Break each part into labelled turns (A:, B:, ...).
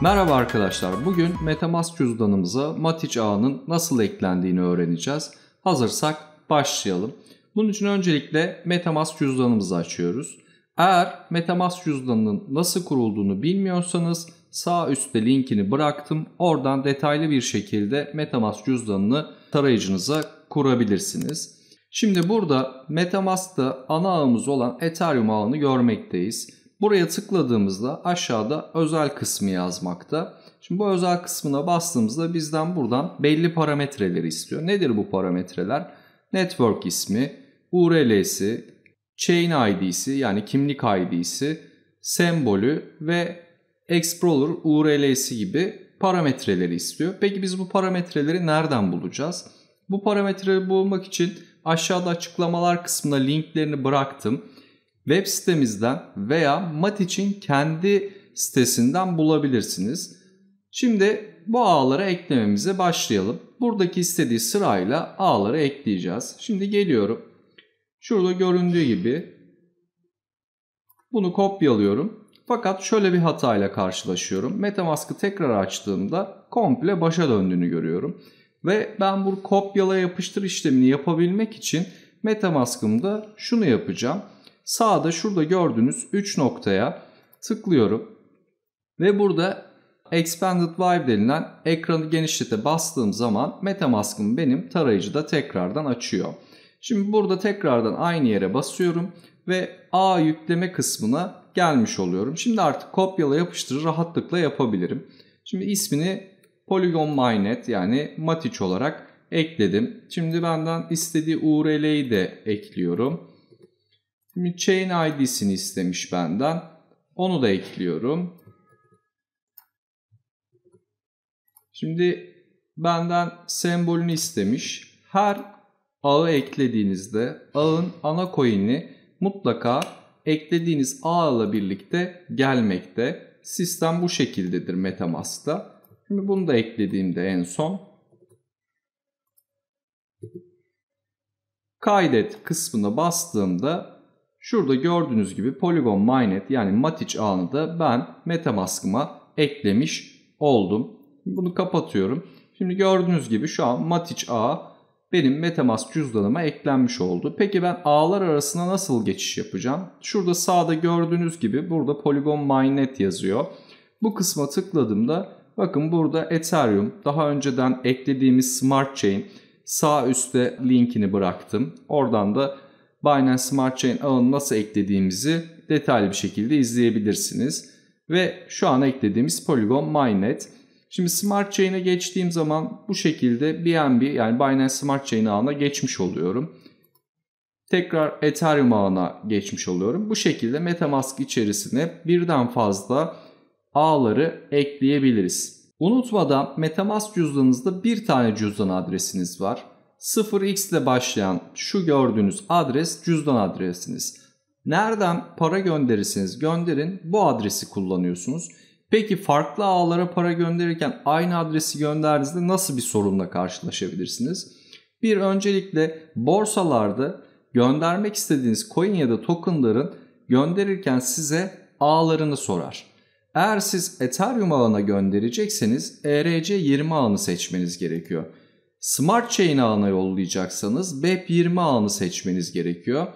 A: Merhaba arkadaşlar. Bugün MetaMask cüzdanımıza Matic ağının nasıl eklendiğini öğreneceğiz. Hazırsak başlayalım. Bunun için öncelikle MetaMask cüzdanımızı açıyoruz. Eğer MetaMask cüzdanının nasıl kurulduğunu bilmiyorsanız sağ üstte linkini bıraktım. Oradan detaylı bir şekilde MetaMask cüzdanını tarayıcınıza kurabilirsiniz. Şimdi burada MetaMask'ta ana ağımız olan Ethereum ağını görmekteyiz. Buraya tıkladığımızda aşağıda özel kısmı yazmakta. Şimdi bu özel kısmına bastığımızda bizden buradan belli parametreleri istiyor. Nedir bu parametreler? Network ismi, URL'si, Chain ID'si yani kimlik ID'si, sembolü ve Explorer URL'si gibi parametreleri istiyor. Peki biz bu parametreleri nereden bulacağız? Bu parametreleri bulmak için aşağıda açıklamalar kısmına linklerini bıraktım web sitemizden veya Matic'in kendi sitesinden bulabilirsiniz. Şimdi bu ağlara eklememize başlayalım. Buradaki istediği sırayla ağları ekleyeceğiz. Şimdi geliyorum. Şurada göründüğü gibi bunu kopyalıyorum. Fakat şöyle bir hatayla karşılaşıyorum. Metamask'ı tekrar açtığımda komple başa döndüğünü görüyorum. Ve ben bu kopyala yapıştır işlemini yapabilmek için Metamask'ımda şunu yapacağım. Sağda şurada gördüğünüz 3 noktaya tıklıyorum. Ve burada Expanded Vibe denilen ekranı genişlete bastığım zaman Metamask'ım benim tarayıcıda tekrardan açıyor. Şimdi burada tekrardan aynı yere basıyorum ve A yükleme kısmına gelmiş oluyorum. Şimdi artık kopyala yapıştırı rahatlıkla yapabilirim. Şimdi ismini Polygon Mainnet yani Matic olarak ekledim. Şimdi benden istediği URL'yi de ekliyorum chain id'sini istemiş benden. Onu da ekliyorum. Şimdi benden sembolünü istemiş. Her ağı eklediğinizde ağın ana coin'i mutlaka eklediğiniz ağla birlikte gelmekte. Sistem bu şekildedir Metamask'ta. Şimdi bunu da eklediğimde en son kaydet kısmına bastığımda Şurada gördüğünüz gibi Polygon Mainnet yani Matic ağını da ben Metamask'ıma eklemiş oldum. Bunu kapatıyorum. Şimdi gördüğünüz gibi şu an Matic ağı benim Metamask cüzdanıma eklenmiş oldu. Peki ben ağlar arasında nasıl geçiş yapacağım? Şurada sağda gördüğünüz gibi burada Polygon Mainnet yazıyor. Bu kısma tıkladığımda bakın burada Ethereum daha önceden eklediğimiz Smart Chain sağ üstte linkini bıraktım. Oradan da Binance Smart Chain ağını nasıl eklediğimizi detaylı bir şekilde izleyebilirsiniz. Ve şu an eklediğimiz Polygon Mainnet. Şimdi Smart Chain'e geçtiğim zaman bu şekilde BNB yani Binance Smart Chain ağına geçmiş oluyorum. Tekrar Ethereum ağına geçmiş oluyorum. Bu şekilde Metamask içerisine birden fazla ağları ekleyebiliriz. Unutmadan Metamask cüzdanınızda bir tane cüzdan adresiniz var. 0x ile başlayan şu gördüğünüz adres cüzdan adresiniz. Nereden para gönderirsiniz? gönderin bu adresi kullanıyorsunuz. Peki farklı ağlara para gönderirken aynı adresi gönderdiğinizde nasıl bir sorunla karşılaşabilirsiniz? Bir öncelikle borsalarda göndermek istediğiniz coin ya da tokenların gönderirken size ağlarını sorar. Eğer siz Ethereum ağına gönderecekseniz ERC20 ağını seçmeniz gerekiyor. Smart Chain ağına yollayacaksanız BEP20 ağını seçmeniz gerekiyor.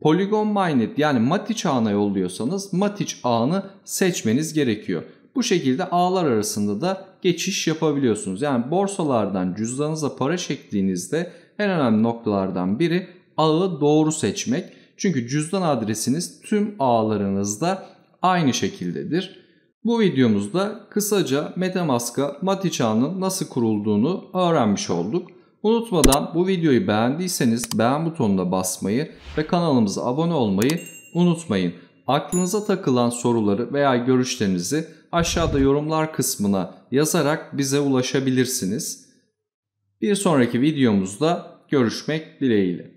A: Polygon Mainnet yani Matic ağına yolluyorsanız Matic ağını seçmeniz gerekiyor. Bu şekilde ağlar arasında da geçiş yapabiliyorsunuz. Yani borsalardan cüzdanınıza para çektiğinizde en önemli noktalardan biri ağı doğru seçmek. Çünkü cüzdan adresiniz tüm ağlarınızda aynı şekildedir. Bu videomuzda kısaca MetaMask'a MATI çağının nasıl kurulduğunu öğrenmiş olduk. Unutmadan bu videoyu beğendiyseniz beğen butonuna basmayı ve kanalımıza abone olmayı unutmayın. Aklınıza takılan soruları veya görüşlerinizi aşağıda yorumlar kısmına yazarak bize ulaşabilirsiniz. Bir sonraki videomuzda görüşmek dileğiyle.